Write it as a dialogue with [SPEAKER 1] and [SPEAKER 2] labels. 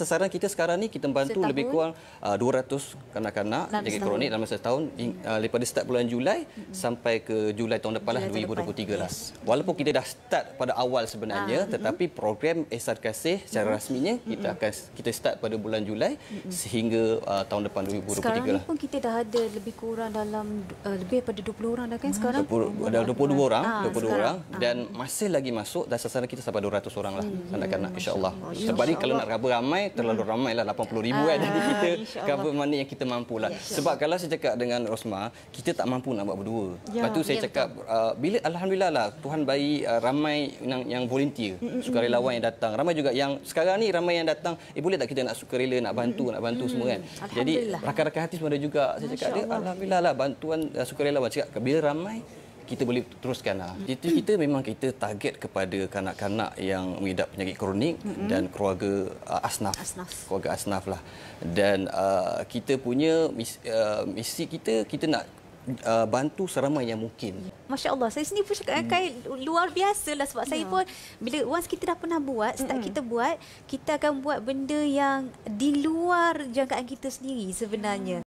[SPEAKER 1] sasaran kita sekarang ni kita bantu setahun. lebih kurang uh, ah, 200 kanak-kanak penyakit kronik dalam setahun hmm. ah, daripada start bulan Julai mm-hmm. sampai ke Julai tahun depan lah, Julai lah 2023 tahun depan. lah. Walaupun kita dah start pada awal sebenarnya uh, tetapi mm-hmm. program Esar Kasih secara mm-hmm. rasminya kita mm-hmm. akan kita start pada bulan Julai mm-hmm. sehingga uh, tahun depan 2023 lah. Sekarang pun kita dah ada lebih kurang dalam uh, lebih pada 20 orang dah kan hmm. sekarang? Ada 22 orang, ah, 22 orang sekarang. dan masih lagi masuk dan sasaran kita sampai 200 orang lah kanak anak-anak insya-Allah. Sebab ni kalau nak ramai Eh, terlalu ramai lah 80 ribu kan. Ah, jadi kita cover mana yang kita mampu lah. Ya, Sebab kalau saya cakap dengan Rosma, kita tak mampu nak buat berdua. Ya, Lepas tu saya ya, cakap, uh, bila Alhamdulillah lah Tuhan bayi uh, ramai yang, yang volunteer, mm-hmm. sukarelawan yang datang. Ramai juga yang sekarang ni ramai yang datang, eh boleh tak kita nak sukarela, nak bantu, mm-hmm. nak bantu mm-hmm. semua kan. Jadi rakan-rakan hati semua ada juga. Saya cakap, dia, Alhamdulillah lah bantuan uh, sukarelawan. Cakap, bila ramai, kita boleh lah. Kita kita memang kita target kepada kanak-kanak yang mengidap penyakit kronik mm-hmm. dan keluarga uh, asnaf. asnaf. Keluarga asnaf lah. Dan uh, kita punya mis, uh, misi kita kita nak uh, bantu seramai yang mungkin. Masya Allah, saya sendiri pun cakap mm. kaya, luar biasa lah sebab yeah. saya ya. pun bila once kita dah pernah buat, start mm-hmm. kita buat, kita akan buat benda yang di luar jangkaan kita sendiri sebenarnya.